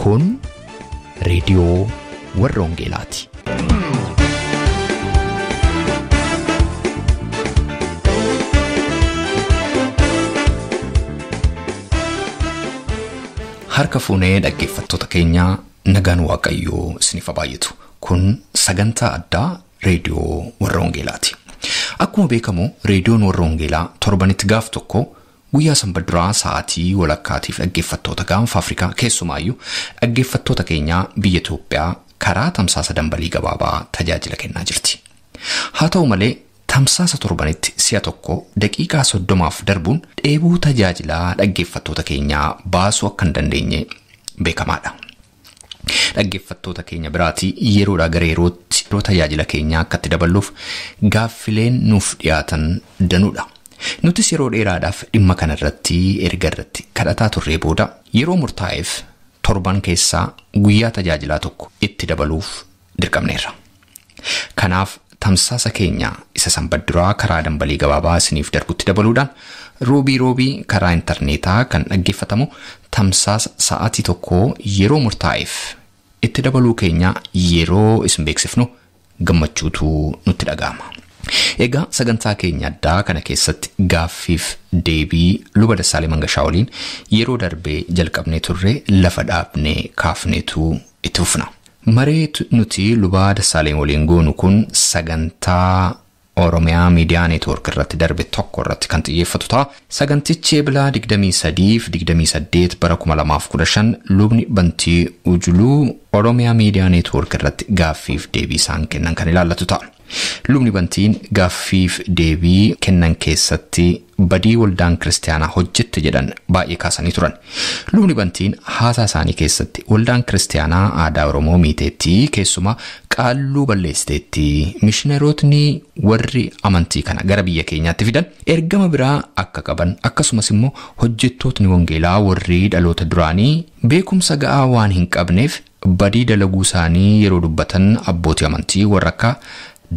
Kun reediyoo warra ongeelaati Harka fuunee dhaggeeffattoota keenyaa nagaan waaqayyoo isiniif baay'atu. Kun sagantaa addaa reediyoo warra ongeelaati Akkuma beekamu reediyoon warra ongeelaa torbanitti gaaf tokko. Guyyaa sanbaduraa sa'aatii walakkaatiif dhaggeeffattoota gaanfa Afrikaa keessumaayyuu dhaggeeffattoota keenyaa biyya Itoophiyaa karaa tamsaasa dambalii gabaabaa tajaajila kennaa jirti. Haa ta'u malee tamsaasa torbanitti si'a tokko daqiiqaa soddomaaf darbuun dheebuu tajaajilaa dhaggeeffattoota keenyaa baasuu akkan dandeenye beekamaadha. Dhaggeeffattoota keenya biraatii yeroodhaa gara yerootti tajaajila keenyaa akkatti daballuuf gaaffileen nuuf dhiyaatan danuudha. Nutis yeroo dheeraadhaaf dhimma irratti erga irratti kadhataa turree booda yeroo murtaa'eef torban keessaa guyyaa tajaajilaa tokko itti dabaluuf dirqamneerra. Kanaaf tamsaasa keenya isa sanbadduraa karaa dambalii gabaabaa isiniif darbutti dabaluudhaan roobii roobii karaa intarneetaa kan dhaggeeffatamu tamsaasa sa'aatii tokko yeroo murtaa'eef itti dabaluu keenya yeroo isin beeksifnu gammachuutu nutti dhaga'ama. Egaa sagantaa keenya addaa kana keessatti gaaffiif deebii luba dasaalee Mangashaa waliin yeroo darbee jalqabnee turre lafa dhaabnee kaafneetu itti fufna. Maree nuti luba Dassaalee waliin goonu kun sagantaa Oromiyaa Miidiyaa Neetwoork irratti darbe tokko irratti kan xiyyeeffatu ta'a. Sagantichi eebilaa bara lubni bantii Ujuluu Oromiyaa Miidiyaa Neetwoork irratti gaaffiif deebii isaan kennan kan ilaallatu ta'a. Lubni bantiin gaaffiif deebii kennan keessatti badii waldaan kiristaanaa hojjette jedhan baay'ee kaasanii turan. Lubni bantiin haasaa isaanii keessatti waldaan kiristaanaa aadaa Oromoo miiteettii keessumaa qaalluu balleessiteetti mishinarootni warri amantii kana gara biyya keenyaatti fidan ergama biraa akka qaban akkasumas immoo hojjettootni wangeelaa warri dhaloota duraanii beekumsa ga'aa waan hin qabneef badii dalaguu isaanii yeroo dubbatan abbootii amantii warra akka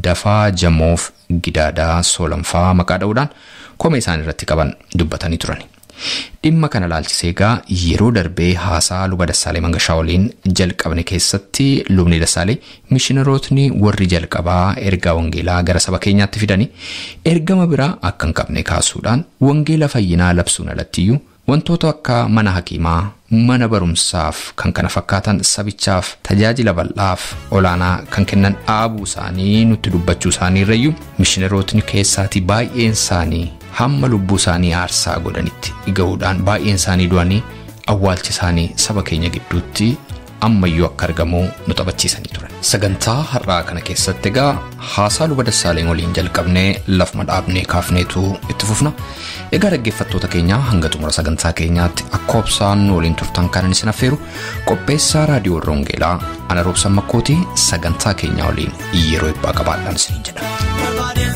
dafaa jamoof gidaadaa soolamphaa maqaa dha'uudhaan koome isaan irratti qaban dubbatanii turan. Dhimma kana laalchiseegaa yeroo darbee haasaa luba Dassaalee Mangashaa waliin jalqabne keessatti lubni Dassaalee mishinarootni warri jalqabaa ergaa wangeelaa gara saba keenyaatti fidanii ergama biraa akkan qabne kaasuudhaan wangeela fayyinaa labsuun alattiyyuu Wantoota akka mana hakiimaa, mana barumsaaf kan kana fakkaatan sabichaaf tajaajila bal'aaf olaanaa kan kennan dhaabuu isaanii nutti dubbachuu isaanii irrayyuu mishinerootni keessaatii baay'een isaanii hamma lubbuu isaanii aarsaa godhanitti gahuudhaan baay'een isaanii du'anii awwaalchi isaanii saba keenya gidduutti ammayyuu akka argamuu nu taphachiisanii turan. Sagantaa har'aa kana keessatti egaa haasaa luba dassaaleen waliin jalqabnee lafuma dhaabnee kaafneetu itti fufna. Egaa dhaggeeffattoota keenyaa hanga xumura sagantaa keenyaatti akka hobsaan nu waliin turtan kanan isin affeeru qopheessaa raadiyoo Roongeelaa ana roobsan makkootii sagantaa keenyaa waliin yeroo eebbaa qabaadhaan isiniin jedha.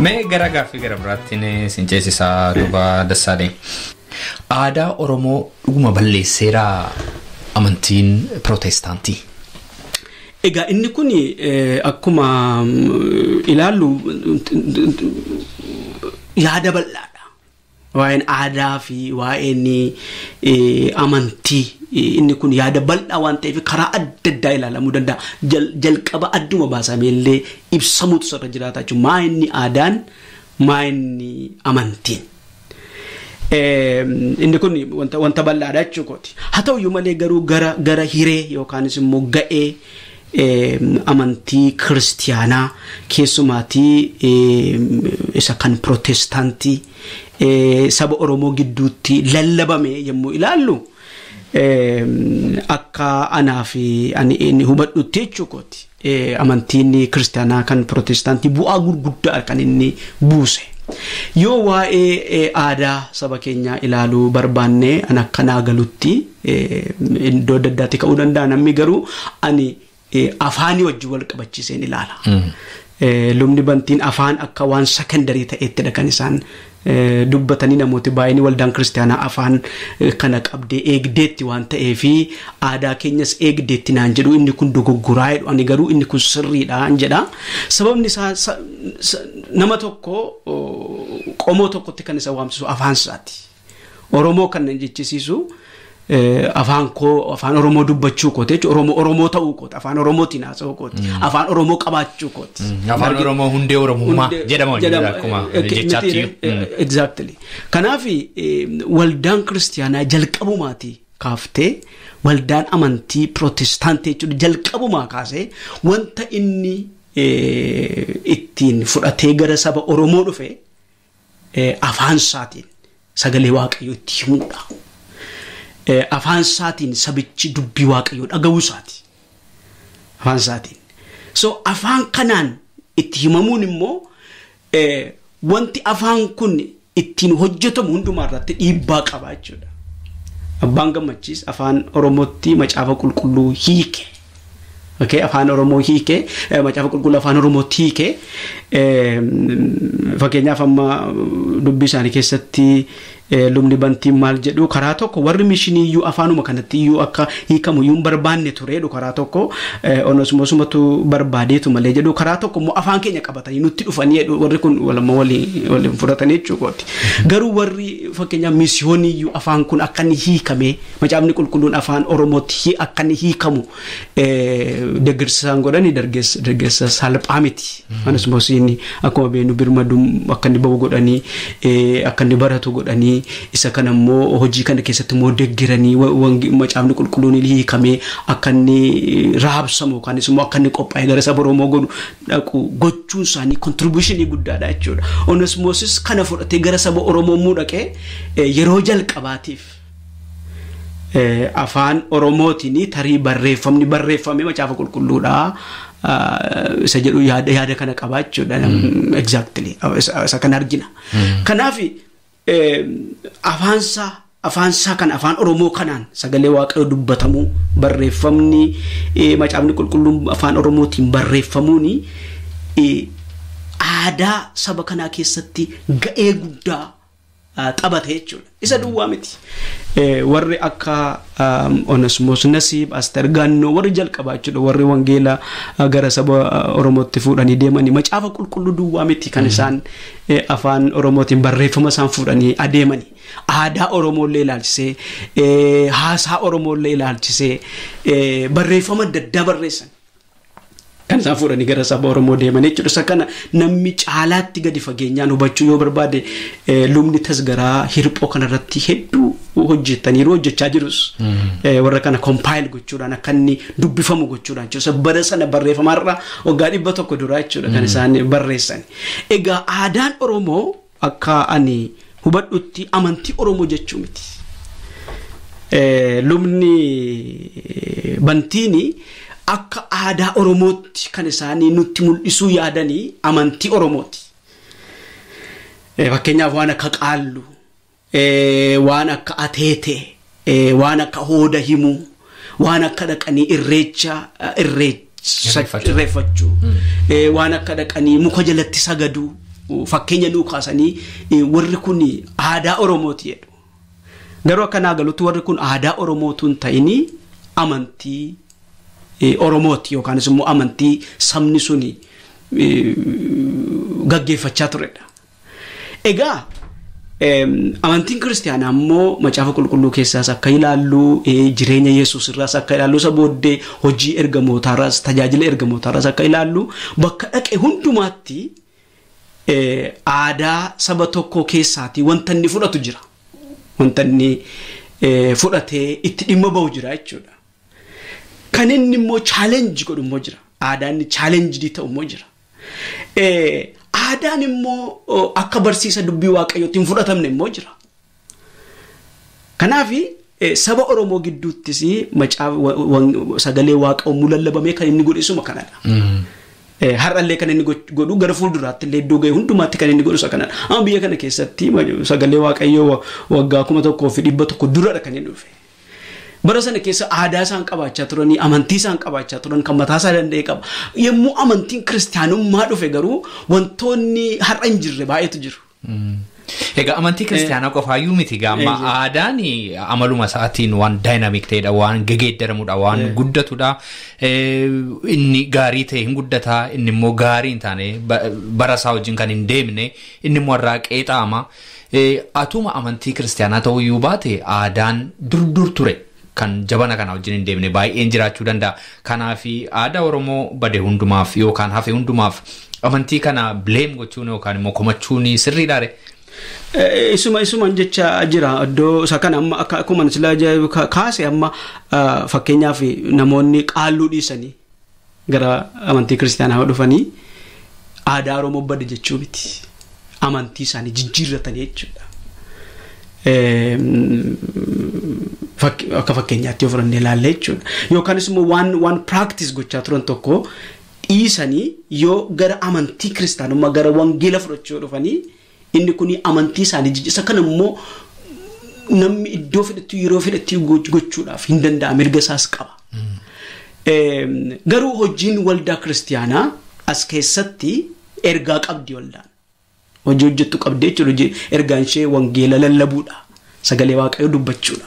Mee gara gaaffii gara biraatti siinceesisaa duuba Dassaalee. Aadaa Oromoo dhuguma balleesseeraa amantiin pirootestaantii. Egaa inni kun eh, akkuma mm, ilaallu yaada bal'aadha. Waa'een aadaa fi waa'een eh, amantii eh, inni kun yaada bal'aa waan ta'eef karaa adda addaa ilaalamuu danda'a. Jalqaba adduma baasamee illee ibsamuutu sarara jiraata jechuudha. Maa inni aadaan maa inni amantiin. Inni kun wanta bal'aadha jechuudha. Haa ta'uyyuu malee garuu gara hiree yookaanis immoo ga'ee. amantii kiristiyaanaa keessumaatii isa kan pirootestaantii saba oromoo gidduutti lallabame yommuu ilaallu akka anaa fi ani hubadhutti jechuukooti amantiin kiristiyaanaa kan pirootestaantii bu'aa gurguddaa kan inni buuse. yoo waa'ee aadaa saba keenyaa ilaaluu barbaanne an akkanaa galutti iddoo adda addaatti ka'uu danda'a namni garuu ani. Eh, afaanii wajjin wal qabachiiseen ilaala. Hmm. Eh, lubni bantiin afaan akka waan sekondarii ta'eettidha kan isaan eh, dubbatanii namooti baay'inni waldaan kiristaanaa afaan kana qabdee eegdeetti waan ta'eefi aadaa keenyas eegdeettinaan naan jedhu inni kun dogoggoraa jedhu garuu inni kun sirriidhaan Sababni isaa nama tokko qomoo tokkotti kan isa waamsisu afaan Oromoo kan jechisiisu. Eh, afaan koo afaan Oromoo dubbachuu kooti Oromoo ta'uu kooti afaan oromoo haasa'uu kooti hmm. afaan Oromoo qabaachuu kooti. Hmm. Afaan Oromoo hundee Oromummaa jedhama akkuma Exactly kanaaf eh, waldaan kiristaanaa jalqabumaati kaaftee waldaan amantii pirootestaantii jechuudha jalqabumaa kaasee wanta inni eh, ittiin fudhatee gara saba Oromoo dhufe afaan isaatiin sagalee waaqayyo itti himuudha. Eh, afaan isaatiin sabichi dubbii waaqayyo dhaga'uu isaati. Afaan So afaan kanaan itti himamuun immoo eh, wanti afaan kun ittiin hojjetamu hundumaa irratti dhiibbaa qaba jechuudha. Abbaan gammachiis afaan Oromootti macaafa qulqulluu hiike. afaan Oromoo hiike eh, macaafa qulqulluu afaan hiike mm, fakkeenyaaf amma dubbii isaanii keessatti Eh, lubni bantiin maal jedhu karaa tokko warri mishinii iyyuu afaanuma kanatti iyyuu akka hiikamu iyyuu barbaanne tureedhu karaa tokko eh, onosumosumatu barbaadetu malee jedhu karaa tokko moo afaan keenya qabatanii nutti dhufanii warri kun walamma waliin fudhatanii jechuukooti. Garuu warri fakkeenyaaf misiyoonii iyyuu afaan kun akka inni hiikame macaafni qulqulluun afaan Oromootti akka inni hiikamu eh, deeggarsaan godhani deeggarsa salphaa miti. Onosumosiin akkuma beenu birmadum akka inni bahu godhanii akka inni baratu godhanii. qabanii isa kan ammoo hojii kana keessatti immoo deeggaranii macaafni qulqulluun hiikamee akka inni eh, raabsamu yookaanis immoo akka inni qophaa'e gara saba Oromoo godhu dhaqu gochuun isaanii kontribuushinii guddaadha jechuudha. Onesmoosis kana fudhatee gara saba Oromoo muu dhaqee eh, yeroo jalqabaatiif. Eh, afaan oromootiin tarii barreeffamni barreeffame macaafa qulqulluudhaa ah, isa jedhu yaada kana qabaa jechuudha. Hmm. Exactly. Isa kana argina. Hmm. Kanaaf Eh, afaansaa saa kan afaan oromoo kanaan sagalee waaqayyo dubbatamuu barreeffamni eh, macaafni qulqulluun afaan oromootiin barreeffamuun eh, aadaa saba kanaa keessatti ga'ee guddaa xabate jechuudha. Isa duwwaa miti. Warri akka Onesmoos Nasiib, Aster Gaannoo warri jalqabaa jechuudha. Warri wangeelaa gara saba Oromootti fuudhanii deemanii macaafa qulqulluu duwwaa miti kan mhm. isaan afaan Oromootiin barreeffama isaan fuudhanii adeemanii. Aadaa Oromoollee ilaalchisee haasaa Oromoollee ilaalchisee barreeffama adda addaa barreessan. kan isaan fuudhanii gara saba Oromoo deeman jechuudha. Isa kana namni caalaatti gadi fageenyaan hubachuu yoo barbaade eh, Lumni tasgaraa hirphoo kanarratti hedduu hojjetaniiru hojjechaa jirus mm-hmm. eh, warra kana kompaayil gochuudhaan akka inni dubbifamu gochuudhaan jechuudha. Bara sana barreeffamaarraa waggaa dhibba tokko duraa jechuudha kan mm-hmm. isaan barreessan. Egaa aadaan Oromoo akka ani hubadhutti amantii Oromoo jechuu miti. Eh, lubni bantiini. akka aadaa Oromootti kan isaanii nutti mul'isuu yaadanii amantii Oromooti. Eh, fakkeenyaaf waan akka qaallu, eh, waan akka ateete, eh, waan akka hooda himuu, waan akka dhaqanii irreecha irreeffachuu, hmm. waan akka dhaqanii muka jalatti sagaduu, fakkeenya nuu kaasanii warri kun aadaa Oromooti jedhu. Garuu akkanaa galutti warri kun aadaa Oromootuun ta'inii amantii. E, Oromooti yookaanis amantii sabni sun e, gaggeeffachaa turedha. Egaa amantiin kiristaanaa immoo macaafa qulqulluu keessaas akka ilaallu e, jireenya yesus irraas akka ilaallu isa booddee hojii ergamootaarraas tajaajila ergamootaarraas akka ilaallu bakka dhaqe hundumaatti aadaa saba tokko keessaati wanta inni fudhatu jira. Wanta inni fudhatee itti dhimma bahu jira jechuudha. Kan inni immoo chaalenjii godhu immoo jira. Aadaan chaalenjii ta'u immoo jira. Aadaan e, immoo akka barsiisa dubbii waaqayyootiin fudhatamne immoo jira. Kanaaf e, saba Oromoo gidduuttis sagalee waaqaa uumuu lallabamee kan inni godhisuma kanadha. Mm-hmm. E, Har'allee kan inni godhu gara fuulduraatti illee iddoo ga'e hundumaatti kan inni godhu kanadha. biyya kana keessatti sagalee waaqayyoo waggaa kuma tokkoo fi dhibba tokko duradha kan inni dhufe. bara sana keessa aadaa isaan qabaachaa turanii amantii isaan qabaachaa turan kan mataa isaa danda'e qaba. Yommuu amantiin kiristaanummaa dhufe garuu wantoonni har'a jirre baay'eetu jiru. Hmm. Egaa amantii kiristaanaa eh. qofaayyuu miti gaamma eh, eh. aadaan amaluma isaatiin waan ta'edha waan waan guddatudha inni gaarii ta'e hin guddataa inni gaarii hin taane barasaa wajjin kan hin deemne inni immoo irraa qeexaama amantii kiristaanaa ta'uu baate aadaan durdur ture. kan jabana kana hojiin hin deemne baay'een jiraachuu danda'a. Kanaafi aadaa Oromoo bade hundumaaf yookaan hafe hundumaaf amantii kanaa bileem gochuun yookaan immoo komachuun sirriidhaare. Eh, isuma isumaan jecha jira iddoo isa kana amma akkuma silaa kaase amma ah, fakkeenyaaf namoonni qaalluu dhiisanii gara amantii kiristaanaa dhufanii aadaa Oromoo bade jechuu miti amantii isaanii jijjiirratanii jechuudha. Ehm, akka fakkeenyaatti yoo fudhannee ilaalle jechuudha yookaanis immoo waan waan piraaktis gochaa turan tokko dhiisanii yoo gara amantii kiristaanummaa gara wangeela fudhachuu dhufanii inni kun amantii isaanii jijjiisa kan namni iddoo fedhetti yeroo fedhetti gochuudhaaf hin danda'amu erga isaas qaba. Ehm, garuu hojiin waldaa kiristaanaa as keessatti ergaa qabdi waldaa. hojii hojjettu qabdee jechuudha ergaan ishee wangeela lallabuudha sagalee waaqayyo dubbachuudha.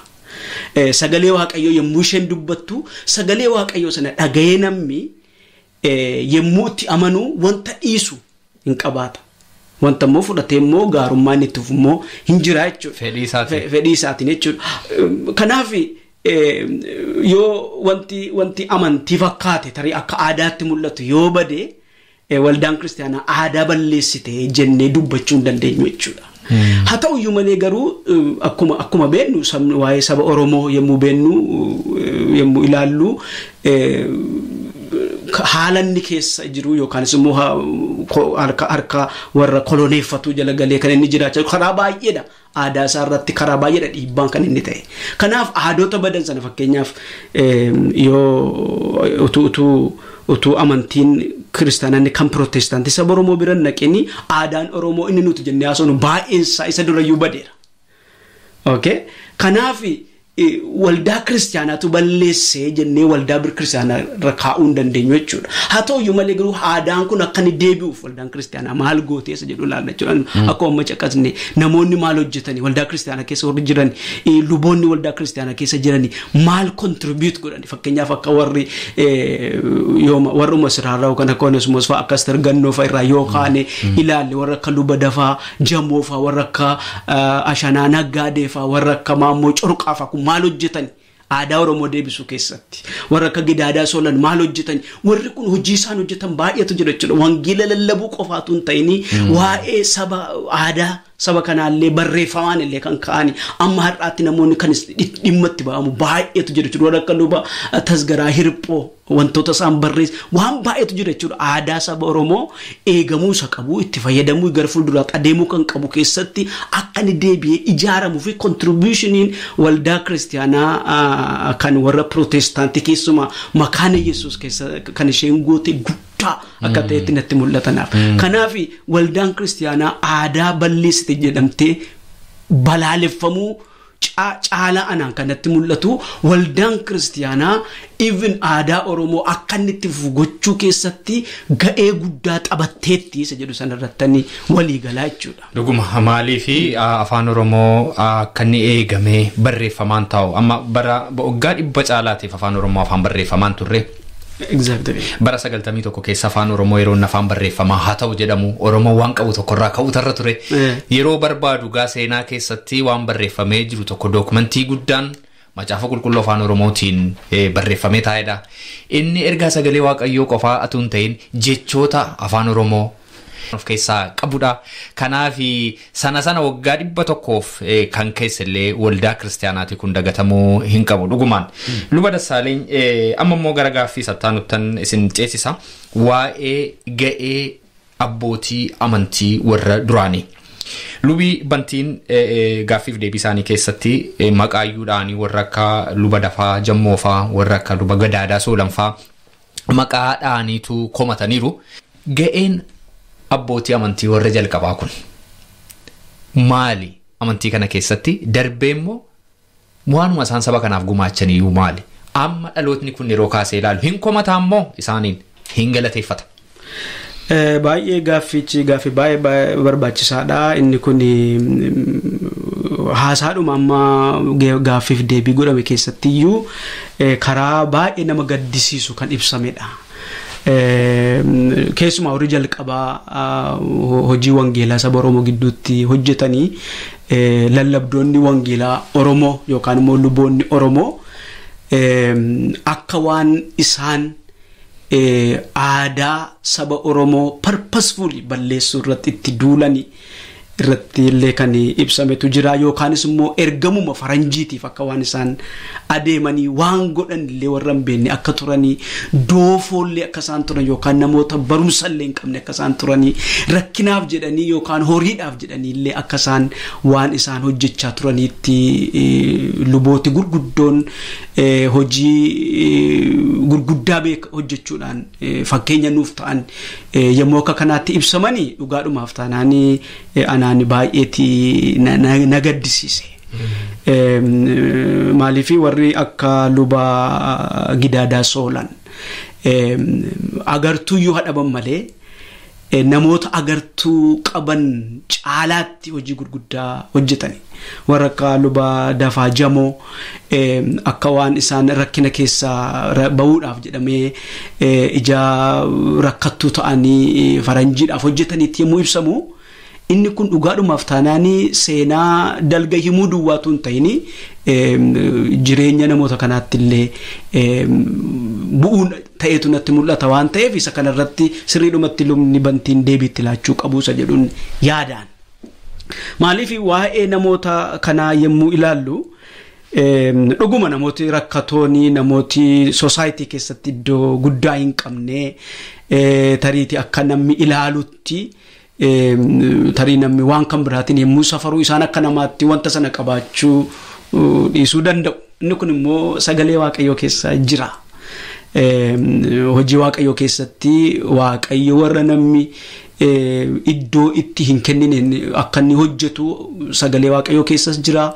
Eh, sagalee waaqayyo yommuu isheen dubbattu sagalee waaqayyo sana dhaga'ee namni eh, yommuu itti amanuu wanta dhiisu hin qabaata. Wanta immoo fudhatee immoo gaarummaan itti immoo hin jiraa Fedhii isaatiin. Fedhii isaatiin jechuudha. Kanaaf eh, yoo wanti amantii fakkaate akka aadaatti mul'atu yoo badee. E waldaan kiristaanaa aadaa balleessite jennee dubbachuu hin dandeenyu jechuudha. Hmm. Haa ta'u iyyuu malee garuu um, akkuma akkuma beennu waa'ee saba Oromoo yommuu beennu uh, yommuu ilaallu. E, Haalanni keessa jiru yookaanis immoo harka warra koloneeffatu jalagalee galee kan inni jiraachaa jiru karaa baay'eedha. Aadaa isaa irratti karaa baay'eedha dhiibbaan kan inni ta'e. Kanaaf aadota badan sana fakkeenyaaf yoo utuu amantiin kiristaanonni kan pirootestaantii sab Oromoo bira naqanii aadaan Oromoo inni nuti jennee haasofnu baay'een isaa isa durayyuu badeera. waldaa kiristaanaatu balleessee jennee waldaa bir kiristaanaa irra hin dandeenyu jechuudha. Haa ta'u iyyuu malee aadaan kun akka inni deebi'uuf waldaan kiristaanaa maal gooteessa jedhu ilaalla namoonni maal waldaa kiristaanaa keessa warri jiran luboonni waldaa kiristaanaa keessa jiran maal kontiribiyuut godhani fakkeenyaaf akka warri yooma akka onesmoos fa'aa jamoo akka ashanaa akka maal hojjetan aadaa Oromoo deebisuu keessatti warra akka gidaadaa soolan maal hojjetan warri kun hojii isaan hojjetan baay'eetu jira jechuudha. Wangeela lallabuu qofaatu hin ta'in hmm. waa'ee saba aadaa. saba kanaallee barreeffamaan illee kan ka'ani amma har'aatti namoonni kan dhimma itti ba'amu baay'eetu jira jechuudha akka lubaa tasgaraa hirphoo wantoota isaan barreesse waan baay'eetu jira aadaa saba oromoo eegamuu isa qabu itti fayyadamuu gara fuulduraatti adeemuu kan qabu keessatti akka inni deebi'ee ijaaramuu fi kontiribiyushiniin waldaa kiristiyaanaa kan warra pirootestaantii keessumaa makaana yesuus keessa kan isheen goote guddaa akka hmm. ta'etti natti mul'atanaaf. Hmm. Kanaaf waldaan kiristaanaa aadaa balleessite jedhamtee balaaleffamuu. Caala anaan kanatti mul'atu waldaan kiristaanaa even aadaa Oromoo akka inni itti fufu gochuu keessatti ga'ee guddaa taphatteetti isa jedhu sanarratti waliigalaa jechuudha. Dhuguma maaliif afaan Oromoo akka inni eegamee barreeffamaan taa'u amma bara waggaa dhibba caalaatiif afaan Oromoo afaan barreeffamaan turre Bara sagaltamii tokko keessa afaan Oromoo yeroon afaan barreeffamaa haa ta'u jedhamu Oromoo waan qabu tokkorraa ka'uutarra ture. Eh. Yeroo barbaadu gaa seenaa keessatti waan barreeffamee jiru tokko dookumentii guddaan macaafa qulqulloo afaan Oromootiin eh, barreeffamee taa'edha. Inni ergaa sagalee Waaqayyoo qofaa atuun ta'in jechoota afaan Oromoo. of keessaa qabudha. Kanaaf sana sana waggaa dhibba tokkoof eh, kan keessa illee waldaa kiristaanaati kun dagatamuu hin qabu dhugumaan. Hmm. Luba Dassaaleen eh, amma immoo gara gaaffii sattaanuttan isin ceesisa waa'ee ga'ee abbootii amantii warra duraanii. Lubii bantiin eh, gaaffiif deebii isaanii keessatti maqaa maqaayyuudhaan warra akka luba dafaa jammoofaa warra akka luba gadaadaa maqaa maqaadhaaniitu komataniiru. Ga'een abbootii amantii warra jalqabaa kun maali amantii kana keessatti darbee waanuma isaan saba kanaaf gumaachaniyyuu maali amma dhalootni kun yeroo kaasee ilaalu hin komataammoo isaaniin hin galateeffata. Baay'ee gaaffichi gaaffii baay'ee barbaachisaadha. Inni kun mm, haasaadhumaa amma gaaffiif deebii godhame keessattiyyuu karaa baay'ee nama gaddisiisu kan ibsamedha. Eh, keessumaa horii jalqabaa ah, hojii wangeelaa saba Oromoo gidduutti hojjetanii eh, lallabdoonni wangeelaa Oromoo yookaan luboonni Oromoo eh, akka waan isaan aadaa saba Oromoo parpasful balleessuu irratti itti duulanii. irratti illee kan ibsametu jira yookaanis immoo ergamuma faranjiitiif akka waan isaan adeemanii waan godhan illee warra hin akka turanii doofoollee akka isaan yookaan namoota barumsa illee hin qabne akka turanii rakkinaaf jedhanii yookaan horiidhaaf jedhanii illee akka waan isaan hojjechaa turaniitti e, lubooti gurguddoon e, hojii e, gurguddaa beek hojjechuudhaan fakkeenya nuuf ta'an yommuu akka kanaatti ibsamanii dhugaadhumaaf taanaanii anaan. ani baay'eetii na gaddisiise. warri akka lubaa gidaadaa soolan agartuu iyyuu hadhaban malee e, namoota agartuu qaban caalaatti hojii gurguddaa hojjetani. Warra akka lubaa dafaa jamoo akka waan isaan rakkina keessaa bahuudhaaf jedhamee e, ija rakkattuu ta'anii faranjiidhaaf hojjetanitti yommuu ibsamu. inni kun dhugaadhumaaf taanaanii seenaa dalga himuu duwwaatu hin ta'inii jireenya namoota kanaatti illee bu'uun ta'eetu natti mul'ata waan ta'eef isa kanarratti sirriidhumatti lubni bantiin deebiitti laachuu qabuusa jedhuun yaadaan. Maaliif waa'ee namoota kanaa yommuu ilaallu dhuguma namooti rakkatoonii namooti soosaayitii keessatti iddoo guddaa hin qabne tariitii akka namni ilaalutti. tarii namni waan kan biraatiin yommuu safaruu isaan akka namaatti wanta sana qabaachuu dhiisuu danda'u. Inni kun immoo sagalee waaqayyoo keessa jira. Hojii waaqayyoo keessatti waaqayyo warra namni iddoo itti hin kennine akka inni hojjetu sagalee waaqayyoo keessas jira.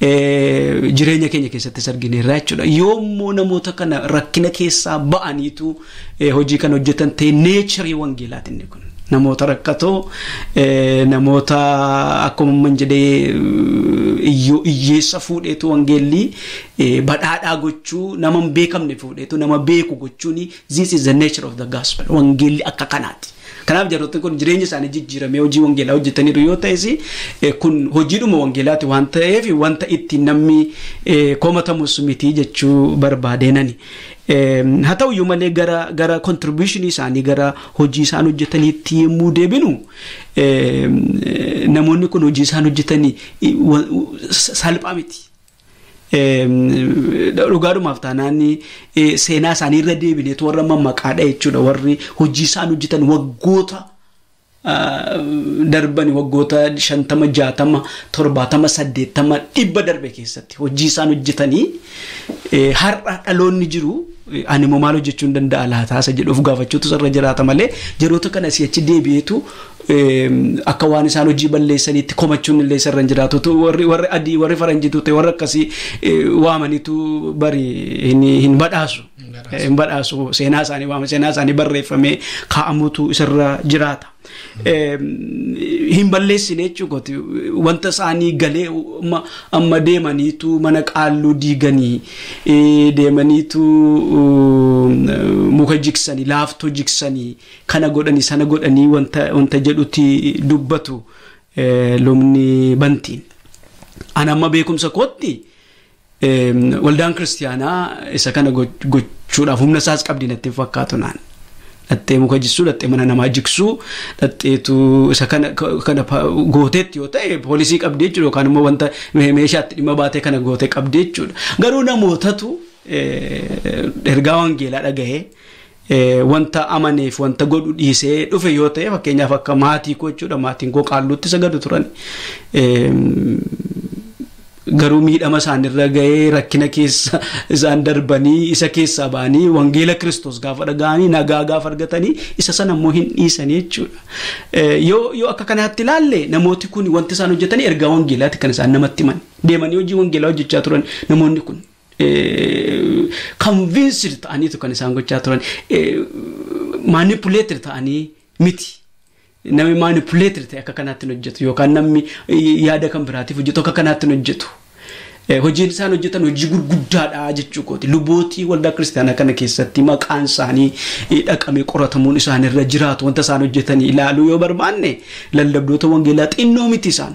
Jireenya keenya keessattis jechuudha. namoota kana rakkina keessaa ba'aniitu e, hojii kan hojjetan ta'e neecharii wangeelaati inni kun. Namoota rakkatoo eh, namoota akkuma man jedhee hiyyeessa eh, fuudheetu wangeellii eh, badhaadhaa gochuu nama hin beekamne fuudheetu nama beeku gochuun this is the nature of the gospel wangeellii akka kanaati. Kanaaf jaarrottan kun jireenya isaanii jijjiiramee hojii wangeelaa hojjetaniiru yoo ta'es eh, kun hojiidhuma wangeelaati waan ta'eef wanta itti namni eh, komatamus mitii jechuu barbaadeenani. Eh, haa ta'uyyuu malee gara gara kontribuushinii isaanii gara hojii isaan hojjetaniitti yommuu deebinu namoonni kun hojii isaan hojjetanii salphaa miti. dhugaadumaaf taanaan e, seenaa isaanii irra deebineetu warra maqaadha jechuudha warri hojii isaan hojjetan waggoota darbani waggoota shantama jaatama torbaatama saddeettama dhibba darbe keessatti hojii isaan hojjetanii e, har'a dhaloonni jiru ani immoo maal hojjechuu hin danda'a laataasa jedhuuf gaafachuutu irra jiraata malee jiroota kana achi deebi'eetu akka waan isaan hojii balleessaniitti komachuun illee isarra irra jiraatutu warri warri adii warri faranjiitu ta'e warri akkasii e, waamaniitu bari hin badhaasu. hin badhaasu seenaa isaanii waama seenaa isaanii barreeffamee jiraata. hin balleessine wanta isaanii galee amma deemaniitu mana qaalluu diiganii e, deemaniitu muka jigsanii laftoo jigsanii kana godhanii sana godhanii wanta jedhutti dubbatu e, lomni bantiin. Ani amma beekumsa kootti waldaan kiristaanaa isa kana gochuudhaaf humna isaas qabdi natti fakkaatu naan. dhaxxee muka jiksuu dhaxxee mana namaa jiksuu dhaxxeetu isa kana kana gooteetti yoo ta'e poolisii qabdee jechuudha yookaan immoo wanta meeshaatti dhimma baatee kana gootee qabdee jechuudha garuu namootatu ergaa wangeelaa dhagahee. wanta amaneef wanta godhu dhiisee dhufe yoo ta'e fakkeenyaaf akka maatii koo jechuudha maatiin koo qaalluutti sagadu turan garuu miidhama isaanirra ga'ee rakkina keessa isaan darbanii isa keessaa ba'anii wangeela kiristoos gaafa dhaga'anii nagaa gaafa argatanii isa sana immoo hin jechuudha. Eh, yoo akka kanaatti ilaalle namooti kun wanti isaan hojjetanii ergaa kan isaan namatti himan deemanii hojii wangeelaa hojjechaa namoonni kun. Kanviinsir eh, ta'aniitu kan isaan gochaa eh, maanipuleetir ta'anii miti. Namni maanipuleetir ta'e akka kanaatti hojjetu yookaan namni yaada kan biraatiif hojjetu akka kanaatti hojjetu. Eh, hojiin isaan hojjetan hojii gurguddaadha jechuu kooti lubootii waldaa kiristaanaa kana keessatti maqaan isaanii eh, dhaqamee qoratamuun isaanirra jiraatu wanta isaan hojjetanii ilaaluu yoo barbaanne lallabdoota wangeelaa xinnoo miti isaan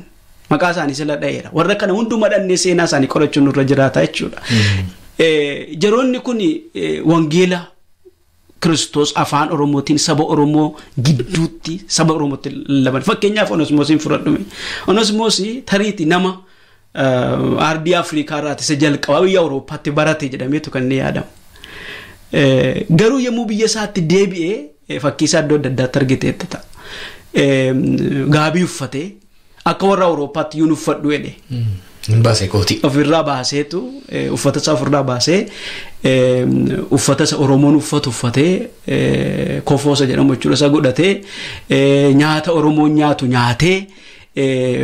maqaa isaanii sila dha'eera warra kana hundumaa dhannee seenaa isaanii qorachuun irra jiraata jechuudha. Hmm. Eh, jaroonni kun wangeela Kiristoos afaan Oromootiin saba Oromoo gidduutti saba Oromootti lallaban fakkeenyaaf Onosmoosiin fudhadhume Onosmoosii tariiti nama. aardii Afriikaarraati isa jalqabaa biyya Awurooppaatti barate jedhameetu kan inni yaadamu. Uh, Garuu yommuu biyya isaatti deebi'ee fakkii isaa iddoo adda addaatti argiteetti ta'a. Um, Gaabii uffatee akka warra Awurooppaatti yuun uffadhu hmm, jedhe. Baasee kooti. Ofirraa baaseetu e uffata isaa ofirraa baasee uffata isa Oromoon uffatu uffatee kofoosa jedhamu jechuudha isa godhatee nyaata Oromoon nyaatu nyaatee. Eh,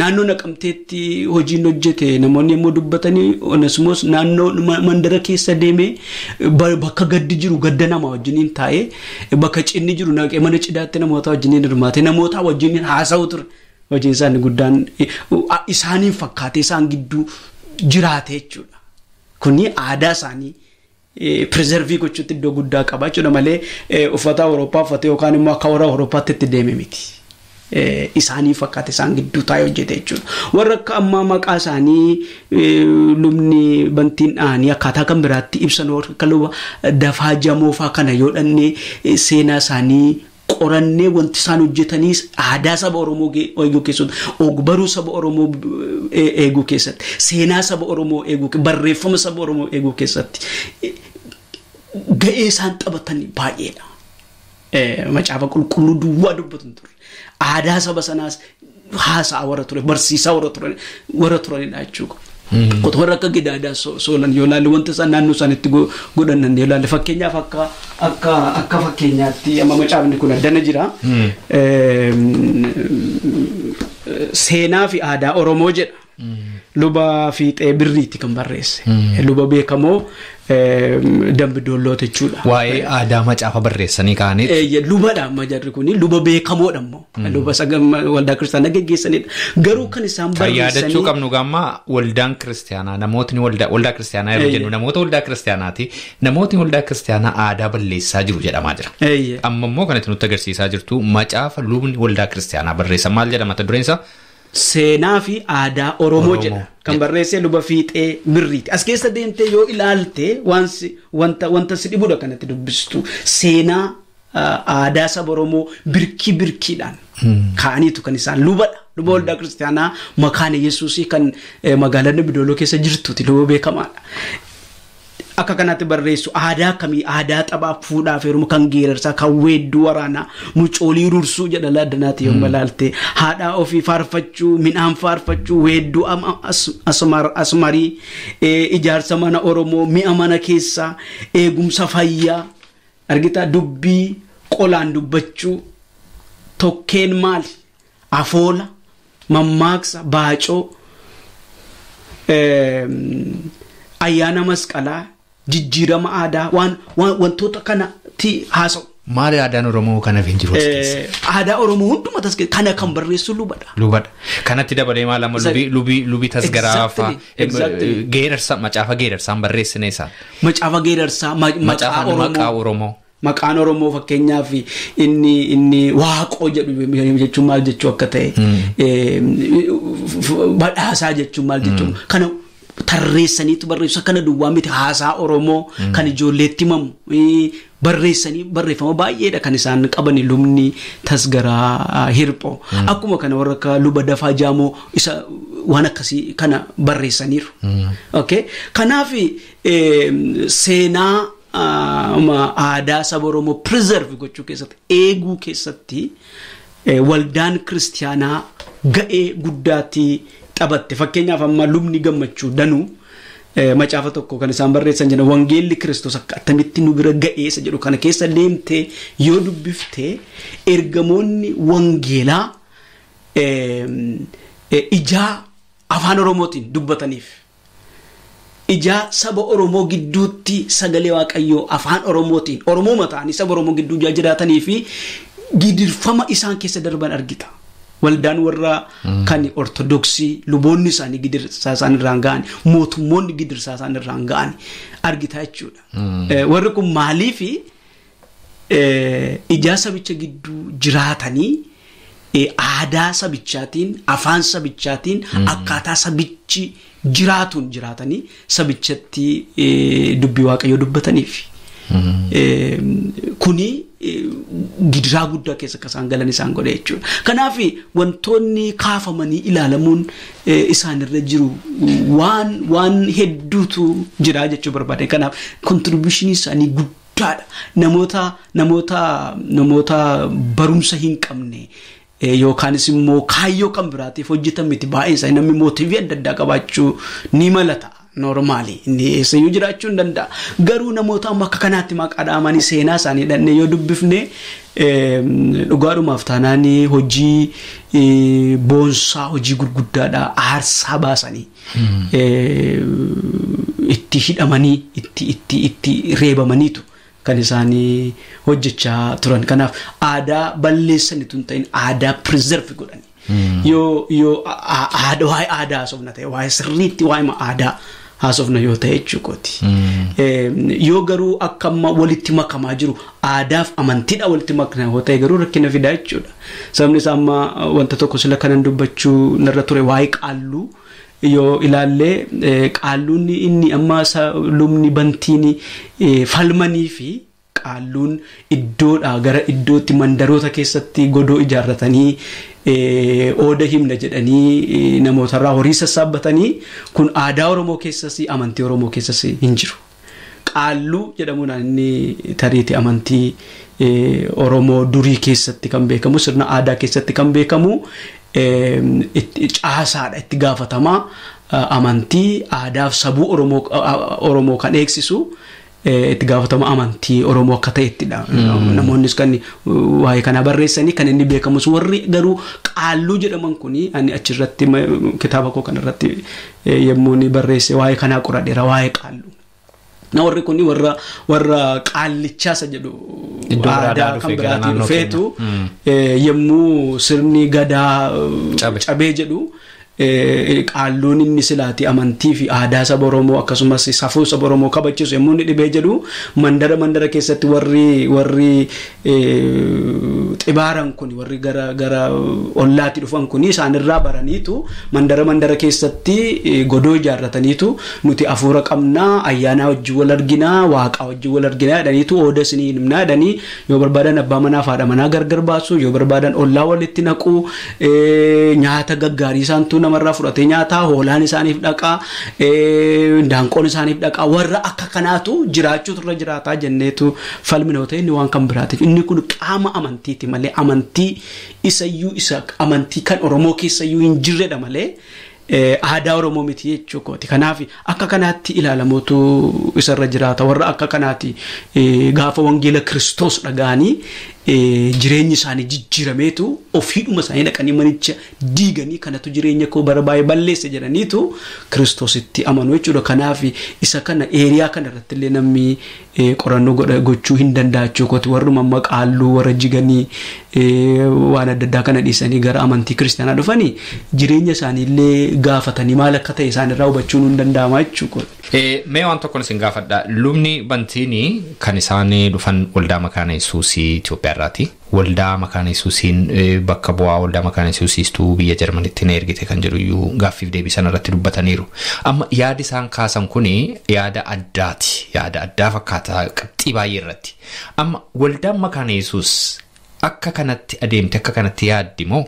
naannoo naqamteetti hojiin hojjete namoonni immoo dubbatanii onesmoos naannoo mandara keessa deemee bakka gaddi jiru gadda namaa wajjiniin taa'ee bakka cinni jiru mana cidaatti namoota wajjiniin hirmaate namoota wajjiniin haasa'u ture eh, isaaniin fakkaatee isaan gidduu jiraate jechuudha. Kuni aadaa isaanii. Eh, Pireezervii gochuutti iddoo guddaa qaba jechuudha malee uffata Awurooppaa uffatee yookaan immoo akka warra Awurooppaatti itti deemee miti. isaanii fakkaata isaan gidduu taa'ee hojjete jechuudha. Warra akka ammaa maqaa isaanii e, lubni bantiin dhahanii akkaataa kan biraatti ibsan akka luba dafaa jamoofaa kana yoo e, seenaa isaanii qorannee wanti isaan hojjetanis aadaa saba Oromoo eeguu keessatti, ogbaruu saba Oromoo e, eeguu keessatti, seenaa saba Oromoo eeguu barreeffama saba Oromoo eeguu keessatti ga'ee isaan taphatan baay'eedha. Macaafa qulqulluu duwwaa dubbatu aadaa saba sanaas haasa'a warra ture barsiisaa warra turanidha akka gidaadaa soolan yoo ilaalle wanti isaan naannoo isaaniitti godhanan yoo ilaalle fakkeenyaaf akka akka akka fakkeenyaatti amma macaafni kun addana jira. Seenaa fi aadaa Oromoo jedha. Lubaa fiixee birriitti kan barreesse. Hmm. Luba beekamoo dambi doolloota Waa'ee aadaa macaafa barreessanii kaa'aniif. Lubadhaan majarri kun luba beekamoodha immoo. Hmm. Luba waldaa kiristaanaa Garuu kan isaan barreessanii. Kan qabnu gaammaa waldaan kiristaanaa namootni waldaa kiristaanaa yeroo jennu namoota waldaa kiristaanaati namootni waldaa kiristaanaa aadaa balleessaa jiru jedhamaa jira. Amma nutti agarsiisaa jirtu macaafa lubni waldaa kiristaanaa barreessan maal jedhama isaa. Seenaa fi aadaa Oromoo jedha. Kan barreessee luba fiixee mirriiti. As keessa deemtee yoo ilaalte wanta si kanatti dubbistu. Seenaa aadaa saba Oromoo birkii birkiidhaan hmm. kaaniitu kan isaan lubadha. lubaa waldaa kiristaanaa makaana yesuusii kan eh, magaalaa Bidooloo keessa jirtuuti luba beekamaadha. akka kanatti barreessu aadaa kamii aadaa taphaa fuudhaaf heeruma kan geerarsaa kan weedduu waraanaa mucoolii rursuu jedha laadanaati yoo malaalte hmm. haadhaa ofii faarfachuu midhaan faarfachuu weedduu asumarii ijaarsa mana oromoo mi'a mana keessaa eegumsa fayyaa argitaa dubbii qolaan dubbachuu tokkeen maal afoola mammaaksa baacoo ayyaana masqalaa. jijjiirama aadaa waan wantoota kanatti haasa'u. Maali aadaan Oromoo kanaaf hin jiru? Aadaa Oromoo hundumaa tasgeessa kana kan barreessu lubadha. Lubadha. Kanatti dabalee maal amma lubii tasgaraa fa'aa. Geerarsa macaafa geerarsaan barreessineessa. Macaafa geerarsaa maqaan Oromoo. Maqaan Oromoo fakkeenyaaf inni inni waaqoo jedhu jechuu maal jechuu akka ta'e. Hmm. Badhaasaa jechuu maal jechuu. Hmm. tarreessaniitu barreessu akkana duwwaa miti haasaa Oromoo kan ijoolleetti himamu barreessanii barreeffama baay'eedha kan isaan qaban lubni tasgaraa hirphoo akkuma kana warra akka ah, hmm. luba dafaa jaamoo waan akkasii kana barreessaniiru. Hmm. Kanaaf seenaa aadaa ah, saba Oromoo pirizeervi gochuu keessatti eeguu eh, keessatti waldaan kiristaanaa ga'ee guddaatti. qabatte fakkeenyaaf amma lubni gammachuu danuu eh, macaafa tokko kan isaan barreessan jedhan wangeelli kiristoos akka attamitti nu bira ga'eessa jedhu kana keessa deemtee yoo dubbiftee ergamoonni wangeelaa eh, ijaa afaan oromootiin dubbataniif. ijaa saba oromoo gidduutti sagalee waaqayyoo afaan oromootiin oromoo mataanii saba oromoo gidduu jiraatanii fi gidirfama isaan keessa darban argita. waldaan warraa hmm. kan ortodoksii luboonni isaanii gidirsaa isaan ga'an mootummoonni gidirsaa isaan irraan ga'an argitaa jechuudha. Hmm. Eh, warri kun maaliif eh, ijaa sabicha gidduu jiraatanii eh, aadaa sabichaatiin afaan sabichaatiin hmm. akkaataa sabichi jiraatuun jiraatanii sabichatti dubbii waaqayyoo dubbataniif gidiraa guddaa keessa akka isaan galan isaan godhe jechuudha. Kanaaf wantoonni kaafamanii ilaalamuun e, isaanirra jiru waan waan hedduutu jira jechuu barbaade. Kanaaf kontribuushinii isaanii guddaadha. Namoota namoota namoota barumsa hin qabne. E, Yookaanis immoo kaayyoo kan biraatiif hojjetan miti isaa adda addaa qabaachuu ni malata. noormaali inni eessayyuu jiraachuu hin danda'a garuu namoota amma akka kanaatti maqaadhaamanii seenaa isaanii hidhannee yoo dubbifne dhugaadhumaaf taanaan hojii e, boonsaa hojii gurguddaadhaa aarsaa baasanii hmm. e, itti hidhamanii itti itti itti reebamaniitu. Kan isaanii hojjechaa turan kanaaf aadaa balleessanitu hin ta'in aadaa pirizeervi godhanii. Hmm. Yoo yoo aadaa waa'ee aadaa somna ta'e waa'ee sirriitti waa'ee aadaa. haasofna yoo ta'e jechuukooti. Hmm. Yoo garuu akka amma walitti makamaa jiru aadaaf amantiidha walitti makamaa yoo ta'e garuu rakkina fidaa jechuudha. Sababni isaa amma wanta tokko sila kanan dubbachuu narra ture waa'ee qaalluu. yoo ilaallee eh, qaalluun inni amma lumni bantiin eh, falmanii fi qaalluun iddoodhaa gara iddootti mandaroota keessatti godoo ijaarratanii ooda himna jedhanii namootarraa horii sassaabatanii kun aadaa Oromoo keessas amantii Oromoo keessas hin jiru. Qaalluu jedhamuudhaan inni tariitii amantii Oromoo durii keessatti kan beekamu sirna aadaa keessatti kan beekamu itti gaafatamaa amantii aadaa fi sabuu Oromoo kan eegsisu. itti amantii Oromoo akka ta'ettidha. Mm. Namoonnis kan waa'ee kanaa barreessanii kan inni beekamus warri garuu qaalluu jedhaman kuni ani achirratti kitaaba koo kanarratti e, yommuu inni barreesse kanaa qoradheera waa'ee qaalluu. Na warri kun warra qaallichaasa jedhu aadaa kan biraatiin dhufeetu mm. e, yommuu sirni gadaa cabee jedhu. Eh, eh, qaalluun inni silaati amantii fi aadaa saba Oromoo akkasumas safuu saba Oromoo kabachiisu yommuu inni dhibee jedhu mandara mandara keessatti warri warri eh, xibaaran kun warri gara gara ollaatti dhufan kun isaanirraa baraniitu mandara mandara keessatti godoo ijaarrataniitu nuti hafuura qabnaa ayyaanaa wajjin wal arginaa waaqaa wajjin wal arginaa jedhaniitu ooda isinii himnaa jedhanii yoo barbaadan abbaa manaa faadha manaa gargar baasu yoo barbaadan ollaa walitti naqu nyaata gaggaarii isaantu marra fudhatee nyaataa hoolaan isaaniif dhaqaa daanqoon isaaniif dhaqaa warra akka kanaatu jiraachuutu irra jiraataa jenneetu falmi yoo inni waan kan biraatiif inni kun qaama amantiiti malee amantii isa amantii kan oromoo keessayyuu hin jirredha malee. aadaa oromoo mitii jechuu kanaaf akka kanaatti ilaalamuutu isarra jiraata warra akka kanaati gaafa wangeela kiristoos dhaga'anii Eh, jireenyi isaanii jijjiirameetu ofiidhuma isaanii dhaqanii manicha diiganii kanatu jireenya koo bara baay'ee balleessa jedhaniitu kiristoositti amanuu jechuudha. Kanaaf isa kana eeriyaa kana namni eh, qorannoo gochuu hin danda'achuu kooti warri mamma warra jiganii eh, waan adda addaa kana dhiisanii gara amantii kiristaanaa dhufanii jireenya isaanii gaafatanii maal akka ta'e isaan irraa hin danda'ama jechuudha. waan isin gaafadha lubni bantiinii kan isaan dhufan waldaa makaana Itoophiyaa irraati. Waldaa Makaan Yesuusiin e, bakka bu'aa waldaa Makaan Yesuusiistuu biyya Jarmanitti na ergite kan jedhu iyyuu gaaffiif deebisan irratti dubbataniiru. Amma yaadi isaan kaasan kuni yaada addaati. Yaada addaa fakkaataa qabxii baay'ee irratti. Amma waldaan Makaan Yesuus akka kanatti adeemte akka kanatti yaaddi moo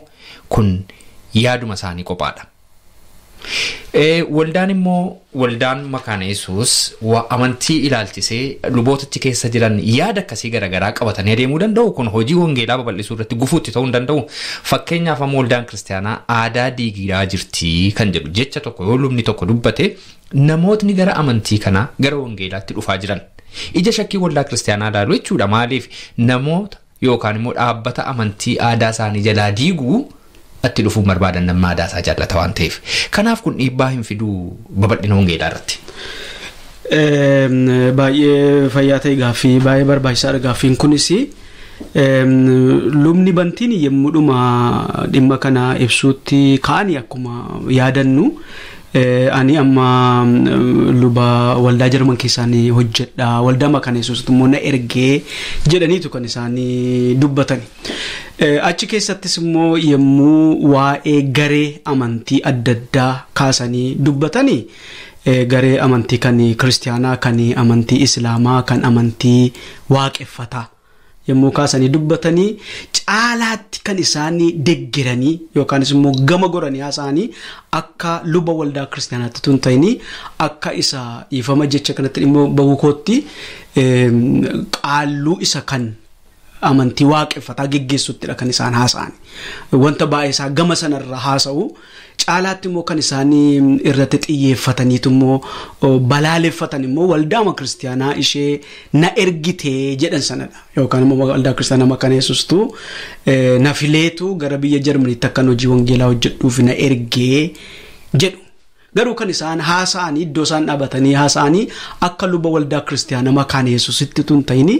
kun yaaduma isaanii qophaadha? Eh, waldaan immoo waldaan maqaan yesuus amantii ilaalchisee lubootatti keessa jiran yaada akkasii garaagaraa qabatanii adeemuu danda'u kun hojii wangeelaa babal'isuu irratti gufuutti ta'uu hin danda'u fakkeenyaaf amma waldaan kiristaanaa aadaa diigiraa jirtii kan jedhu jecha tokko yoo lubni tokko dubbate namootni gara amantii kanaa gara wangeelaatti dhufaa jiran ija shakkii waldaa kiristaanaa ilaaluu jechuudha maaliif namoota yookaan immoo dhaabbata amantii aadaa isaanii jalaa diiguu. itti dhufuuf barbaadan nammaa daasaa jaallata waan ta'eef kanaaf kun dhiibbaa hin fiduu babal'ina hongeedhaa irratti. Baay'ee fayyaa ta'e gaaffii baay'ee barbaachisaa gaaffiin kunis lubni bantiin yemmuu dhuma dhimma kana ibsuutti ka'anii akkuma yaadannu. Eh, ani amma eh, lubaa waldaa jarman keessan hojjedha waldaa makaneessuus immoo na ergee jedhaniitu kan isaanii dubbatani. Eh, achi keessattis immoo yommuu waa'ee garee amantii adda addaa kaasanii dubbatanii garee amantii kan kiristaanaa kan amantii islaamaa kan amantii waaqeffataa. yommuu kaasanii dubbatanii caalaatti kan isaanii deeggeranii yookaanis immoo gama goranii haasa'anii akka luba waldaa kiristaanaatti tun ta'inii akka isa dhiifama jecha kanatti immoo bahukootti qaalluu isa kan amantii waaqeffataa geggeessuttidha kan isaan haasa'ani. Wanta baay'ee isaa gama sanarraa haasa'u caalaatti immoo kan isaanii irratti xiyyeeffataniitu immoo balaaleffatan immoo waldaama kiristaanaa ishee na ergitee jedhan sanadha. Yookaan immoo waldaa kiristaanaa maqaan yesuustu e, na fileetu gara biyya Jarmaniitti akkan hojii wangeelaa hojjedhuuf na ergee jedhu. garuu kan isaan haasa'anii iddoo isaan dhabatanii haasa'anii akka luba waldaa kiristaanaa maqaan yesusitti tun ta'inii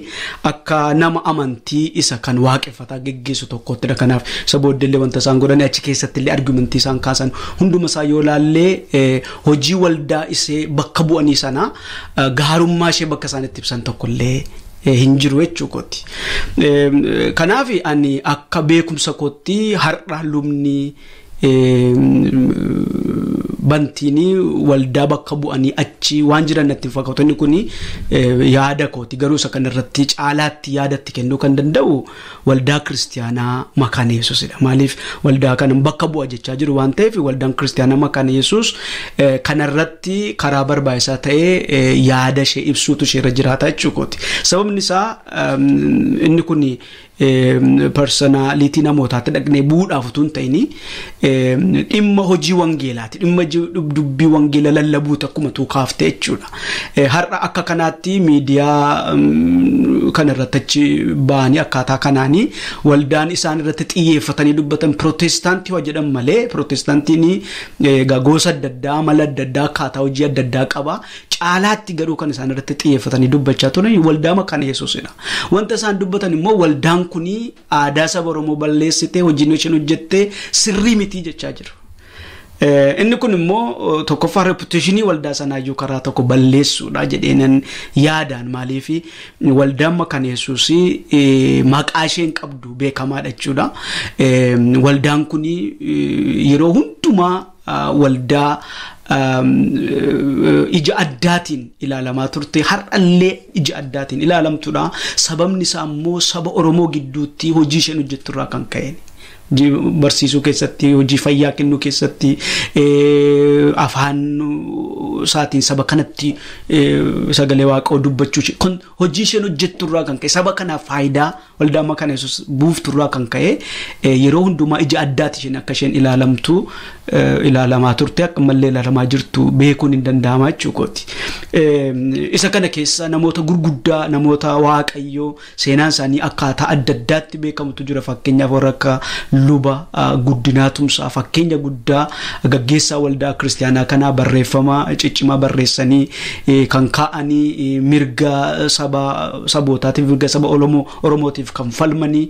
akka nama amantii isa kan waaqeffata geggeessu tokkottidha kanaaf isa booddeellee wanta isaan godhanii achi keessatti illee argumentii isaan kaasan hunduma isaa yoo laallee eh, hojii waldaa isee bakka bu'anii sanaa eh, gaarummaa ishee bakka isaan itti ibsan tokkollee. Eh, hin jiru jechuukooti. Ehm, kanaaf ani akka beekumsa kootii har'a lubni ehm, bantiinii waldaa bakka bu'anii achii waan jiran natti hin fakkaatu. Eh, yaada kooti garuu isa kanarratti caalaatti yaadatti kennuu kan danda'u waldaa kiristaanaa maqaan yesuusidha. Maaliif waldaa kana bakka bu'a jechaa jiru waan ta'eef waldaan kanarratti karaa barbaachisaa ta'ee eh, yaada ishee ibsuutu ishee irra jiraata jechuudha. Sababni isaa inni kun personaalitii namootaatti dhaqnee bu'uudhaaf utuu hin ta'in dhimma hojii wangeelaati. Dhimma dubbii wangeela lallabuutu akkuma tuukaaf ta'e jechuudha. Eh, har'a akka kanaatti miidiyaa kanarratti achi ba'anii akkaataa kanaanii waldaan isaan irratti xiyyeeffatanii dubbatan pirootestaantii hojii jedhan malee pirootestaantiin eh, gosa adda addaa mala adda addaa akkaataa hojii adda addaa qaba. Caalaatti garuu kan isaan irratti xiyyeeffatanii dubbachaa turan waldaama kan yesuusidha. Wanta isaan dubbatan immoo waldaan kun kunii aadaa saba Oromoo balleessitee hojiin isheen hojjettee sirrii mitii jechaa jiru. Eh, inni kun immoo eh, tokkoffaa reputeeshinii waldaa sanaa iyyuu karaa tokko balleessuudha jedheenan yaadaan maaliif waldaan makaan yesuus eh, maqaa isheen qabdu beekamaadha jechuudha. Waldaan kun yeroo hundumaa ah, waldaa ija addaatiin ilaalamaa turte har'allee ija addaatiin ilaalamtudha sababni isaa immoo saba oromoo gidduutti hojii isheen hojjettu irraa kan ka'e. barsiisuu keessatti hojii fayyaa kennuu keessatti afaan isaatiin saba kanatti sagalee waaqoo dubbachuu hojii isheen hojjetturraa kan ka'e saba kanaaf faayidaa waldaa ammaa kana buufturraa kan ka'e yeroo hundumaa ija addaati isheen akka isheen ilaalamtu ilaalamaa turte mallee ilaalamaa jirtu beekuun hin danda'amaa jechuukooti. Isa kana keessa namoota gurguddaa namoota waaqayyoo seenaan isaanii akkaataa adda addaatti beekamutu jira fakkeenyaaf warra akka. luba ah, guddinaa tumsaa fakkeenya guddaa gaggeessaa waldaa kiristaanaa kanaa barreeffama ciccimaa barreessanii eh, kan kaa'anii eh, mirga eh, sabootaatiif mirga saba oromootiif kan falmanii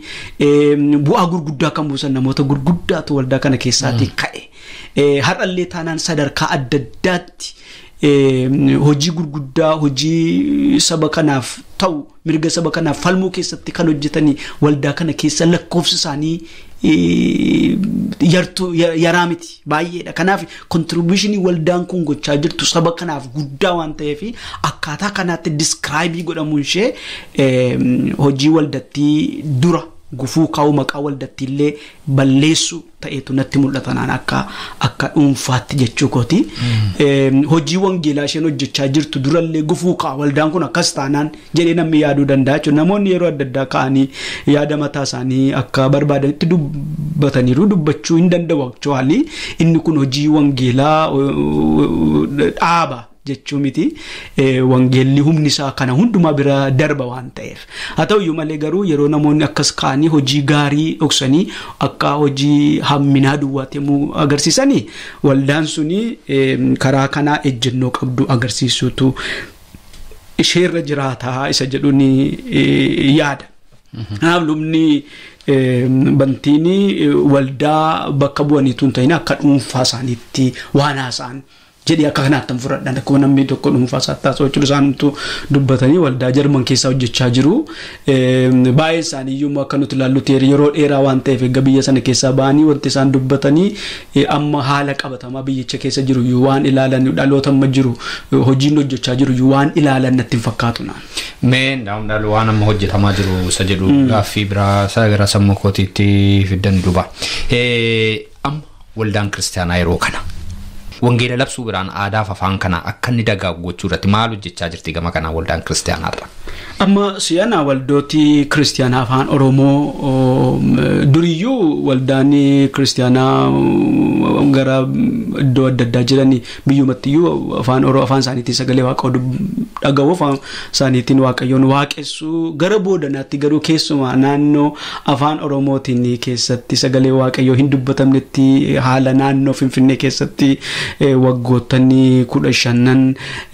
bu'aa gurguddaa kan buusan namoota gurguddaatu waldaa kana keessaatii hmm. ka'e. Har'allee taanaan sadarkaa adda addaatti hojii gurguddaa hojii saba kanaaf ta'u mirga saba kanaaf falmuu keessatti kan hojjetanii waldaa kana keessa lakkoofsisaanii. yaraa miti baay'eedha. Kanaaf kontiribushinii waldaan kun gochaa jirtu saba kanaaf guddaa waan ta'eefi akkaataa kanatti diskraayibii godhamuun ishee hojii waldattii dura gufuu kaa'uu maqaa waldattiillee balleessu ta'etu natti mul'ata akka akka dhuunfaatti jechuu Hojii wangeelaa isheen hojjechaa jirtu durallee gufuu kaa'a waldaan kun akkas taanaan jedhee namni yaaduu danda'a jechuudha. Namoonni yeroo adda addaa kaa'anii yaada mataa isaanii akka barbaadanitti dubbataniiru dubbachuu hin danda'u inni kun hojii wangeelaa dhaaba. jechuu miti eh, wangeelli humni isaa kana hundumaa bira darba waan ta'eef haa ta'uyyuu malee garuu yeroo namoonni akkas kaanii hojii gaarii dhoksanii akka hojii hamminaa duwwaatemuu agarsiisanii waldaan sunii karaa kanaa ejjennoo qabdu agarsiisutu isheerra jiraataa isa jedhuun e, yaada. Kanaaf mhm. lubni bantiin e, waldaa bakka bu'aniitu hin akka dhuunfaa isaaniitti waan haasa'an. jedhee akka kanaatti fudhadhan akkuma namni tokko dhuunfaasaa taasisuu jechuudha isaantu dubbatanii waldaa jarman keessaa hojjechaa jiru. Baay'ee isaanii iyyuu akka nuti ilaallutti yeroo dheeraa waan ta'eef egaa biyya sana keessaa ba'anii wanti isaan dubbatanii amma haala qabatamaa biyyicha keessa jiru iyyuu waan ilaalan dhaloota jiru hojiin hojjechaa jiru iyyuu waan ilaalan natti hin fakkaatu na. Mee waan amma hojjetamaa jiru isa jedhu gaaffii hmm. biraa isaa gara sammuu kootiitti fiddan Amma waldaan kiristaanaa yeroo kana. wangeela labsuu biraan aadaaf afaan kanaa akka inni dagaagu gochuu irratti maal hojjechaa jirti gama kanaa waldaan kiristiyaanaarra. Amma si'anaa waldooti kiristiyaanaa afaan Oromoo duriyyuu waldaan kiristiyaanaa gara iddoo adda addaa jiran biyyumatti afaan Oromoo afaan isaaniitiin sagalee waaqa dhagahu afaan isaaniitiin waaqayyoon waaqessuu gara boodanaatti garuu keessumaa naannoo afaan Oromootiin keessatti sagalee waaqayyoo hin dubbatamnetti haala naannoo Finfinnee keessatti eh, waggoottanni kudha shanan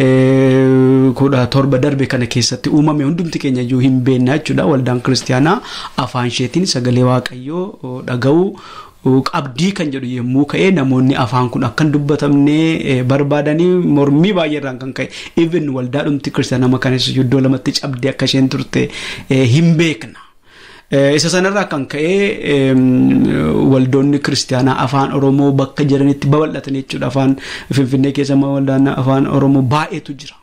eh, kudha torba darbe kana keessatti uumame hundumti keenya iyyuu hin beennaa jechuudha waldaan kiristaanaa afaan isheetiin sagalee waaqayyoo eh, dhaga'uu. qabdii kan jedhu yommuu ka'ee namoonni afaan kun akkan dubbatamnee eh, barbaadanii mormii baay'eerraan kan ka'e even waldaadhumti kiristaanama kanis iddoo lamatti cabdee akka isheen turte eh, hin beekna. Eh, isa sanarraa kan ka'ee waldoonni kiristaanaa afaan Oromoo bakka jiranitti babal'atan jechuudha. Afaan Finfinnee keessa waldaanaa afaan Oromoo baay'eetu jira.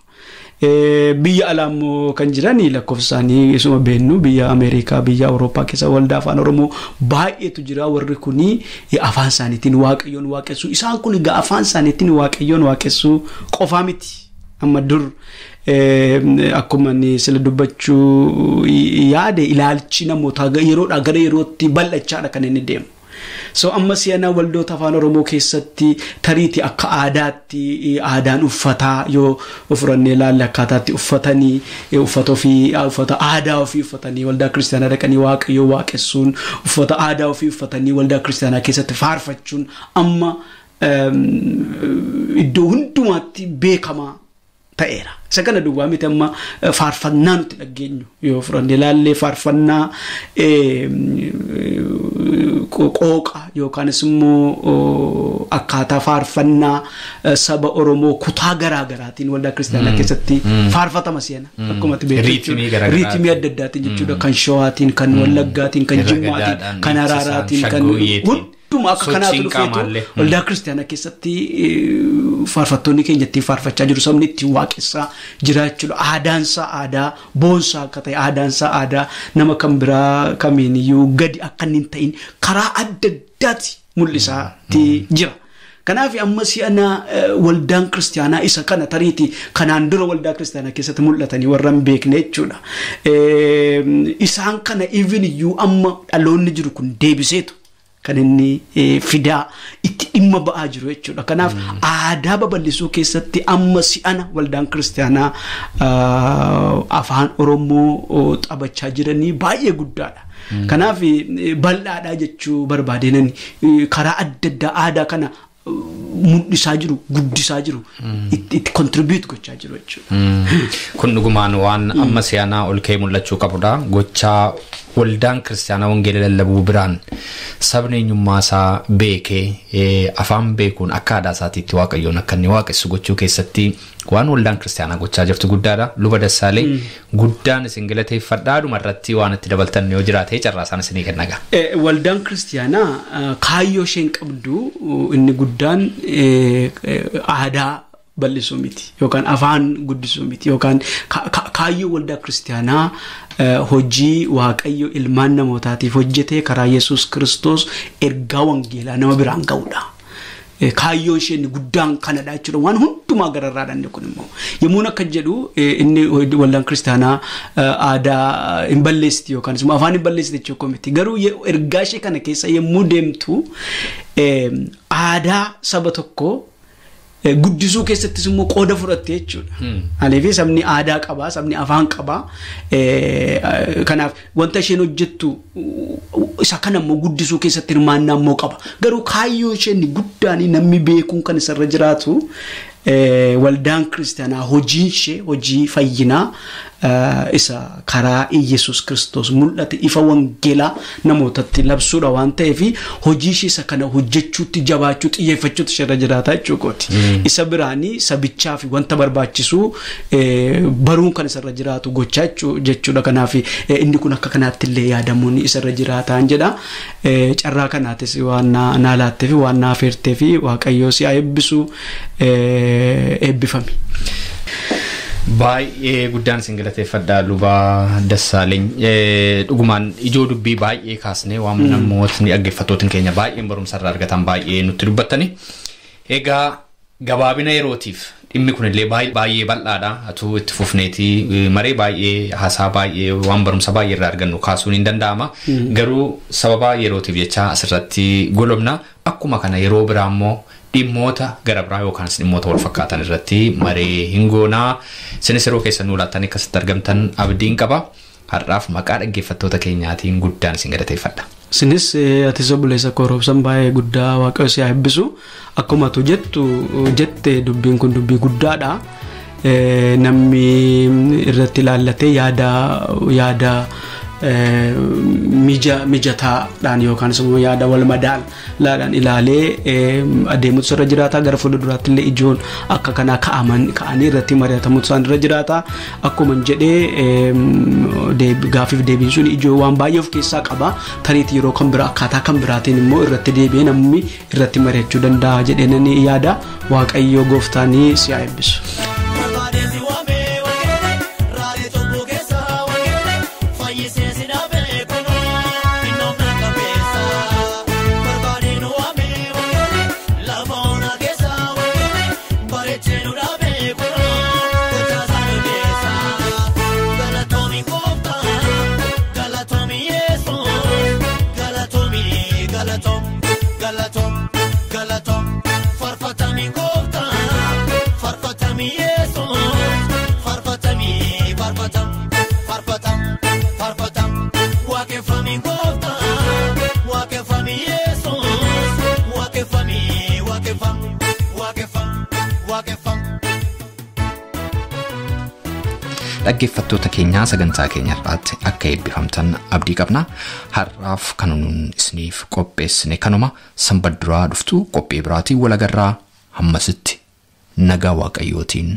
Eh, biyya alaa immoo kan jiran lakkoofsaanii isuma beennu biyya Ameerikaa biyya Awurooppaa keessa waldaa afaan Oromoo baay'eetu jira warri kun eh, afaan isaaniitiin waaqayyoon waaqessu. isaan kun afaan isaaniitiin waaqayyoon waaqessuu qofaa miti amma dur eh, akkuma sila dubbachuu yaade ilaalchi namootaa yeroodhaa gara yerootti bal'achaadha kan inni deemu. so amma si'anaa waldoota afaan oromoo keessatti tariiti akka aadaatti e, aadaan uffataa yoo furannee ilaalle akkaataatti uffatanii e, uffata aadaa ofii uffatanii waldaa kiristaanaa dhaqanii waaqayyoo waaqessuun uffata aadaa ofii uffatanii waldaa kiristaanaa keessatti faarfachuun amma iddoo hundumaatti beekamaa. ta'eera. Isa kana duwwaa miti amma eh, faarfannaa nuti dhageenyu yoo fudhanne ilaallee faarfannaa eh, qooqa yookaanis immoo oh, akkaataa faarfannaa eh, saba Oromoo kutaa garaa garaatiin waldaa kiristaanaa mm. keessatti mm. faarfatama seena. Mm. Akkuma riitimii garaa garaatiin riitimii adda addaatiin jechuudha kan shawaatiin kan wallaggaatiin kan jimmaatiin kan araaraatiin kan. hedduma akka kanaatu dhufeetu waldaa kiristaanaa keessatti faarfattoonni keenya ittiin faarfachaa jiru sabni ittiin waaqessaa jiraachuudha aadaansaa aadaa boonsaa akka ta'e aadaansaa aadaa nama kan biraa kamiiniyyuu gadi akka ta'in karaa adda jira. Kanaaf amma waldaan kiristaanaa isa kana tariiti kanaan dura waldaa kiristaanaa keessatti mul'atanii warra hin beekne jechuudha. Isaan kana even iyyuu amma dhaloonni jiru kun deebiseetu. kan e, fidaa itti dhimma ba'aa jiru jechuudha. Kanaaf aadaa babal'isuu keessatti amma si'ana waldaan kiristaanaa afaan Oromoo taphachaa jiranii baay'ee guddaadha. Kanaaf e, bal'aadhaa jechuu barbaadenan e, karaa adda addaa aadaa kana. Mul'isaa jiru guddisaa jiru. Itti kontiribiyuut gochaa jiru jechuudha. Hmm. Kun dhugumaan waan hmm. amma si'anaa ol ka'ee mul'achuu qabudha. Gochaa waldaan kiristaanaa wangeela lallabuu biraan sabni isaa beekee afaan beekuun akka aadaa isaatiitti waaqayyoon akka inni waaqessu gochuu keessatti waan waldaan kiristaanaa gochaa jirtu guddaadha. Luba Dassaalee guddaan isin galateeffadhaa dhumarratti waan itti dabaltan yoo jiraate carraasaan isinii kennaga. Waldaan kiristaanaa kaayyoo isheen qabdu inni guddaan aadaa. bal'isuu miti yookaan afaan guddisuu miti yookaan kaayyoo waldaa kiristaanaa eh, hojii waaqayyo ilmaan namootaatiif hojjetee karaa yesus Kiristoos ergaa wangeelaa nama biraan ga'uudha. Eh, kaayyoon isheen guddaan kanadha jechuudha waan hundumaa gararraa dhandhe kun immoo yommuun akka jedhu eh, inni waldaan kiristaanaa aadaa hin balleessiti yookaan immoo afaan hin balleessite jechuudha miti garuu ergaa ishee kana keessa yommuu deemtu aadaa saba tokkoo. Eh, guddisuu keessattis immoo qooda fudhatte jechuudha. Hmm. Aleefi sabni aadaa qabaa, sabni afaan qaba. Eh, kanaaf wanta isheen hojjettu isa kan guddisuu keessatti hirmaannaa immoo qaba. Garuu kaayyoo isheen guddaan namni beekuun kan isarra jiraatu eh, waldaan kiristaanaa hojiin hojii fayyinaa Eh, isa karaa Iyyasuus Kiristoos mul'ate ifa wangeelaa namootatti labsuudha waan ta'eef hojii ishee isa kana hojjechuutti jabaachuu xiyyeeffachuutti ishee jiraataa jechuukooti. Hmm. Isa biraanii sabichaa fi wanta barbaachisuu eh, baruun kan irra jiraatu gochaa jechuudha. Kanaaf eh, inni kun akka kanaatti illee yaadamuun irra jiraataan jedha. Carraa kanaatis waan naa laatteef waan naa feerteef waaqayyoo si'a eebbisuu eebbifame. Baay'ee guddaan isin galateeffadhaa lubaa Dassaaleny dhugumaan ijoo dubbii baay'ee kaasnee waan hmm. namootni dhaggeeffattootiin keenya baay'een barumsarraa argatan baay'ee nutti dubbattani. Egaa gabaabina yerootiif dhimmi kunillee baay'ee bal'aadha. Atuu itti fufneetii maree baay'ee haasaa baay'ee waan barumsa baay'ee irraa argannu kaasuun hin danda'ama. Hmm. Garuu sababa yerootiif jecha asirratti golobna. Akkuma kana yeroo biraa immoo. dhimmoota gara biraa yookaan dhimmoota wal fakkaatan irratti maree hin goonaa isinis yeroo keessan ulaattanii akkasitti argamtan abdiin qaba har'aaf maqaa dhaggeeffattoota keenyaatiin guddaan isin galateeffadha. Isinis eh, ati sobuleessa kooromsan baay'ee guddaa waaqayoo si haa akkuma jettu jette dubbiin kun dubbii guddaadha. Eh, namni irratti ilaallatee yaada. Eh, mijataadhaan yookaan immoo yaada walmadaan laalaan ilaalee eh, adeemutu irra jiraata gara fuulduraatti illee ijoon akka kanaa ka'anii irratti mari'atamutu isaan irra jiraata akkuma jedhee eh, gaafiif deebiin sun ijoo waan baay'ee of keessaa qabaa. tariitii yeroo kan biraa akkaataa kan biraatiin immoo irratti deebi'ee namni irratti mari'achuu danda'a jedheenanii yaada waaqayyoo gooftaanii si'a eebbisu. Dhaggeeffattoota keenyaa sagantaa keenya irraatti akka eebbifamtan abdii qabna. Har'aaf kan isiniif qopheessine kanuma sanba duraa dhuftu qophii biraatiin walagarraa hammasitti nagaa waaqayyootiin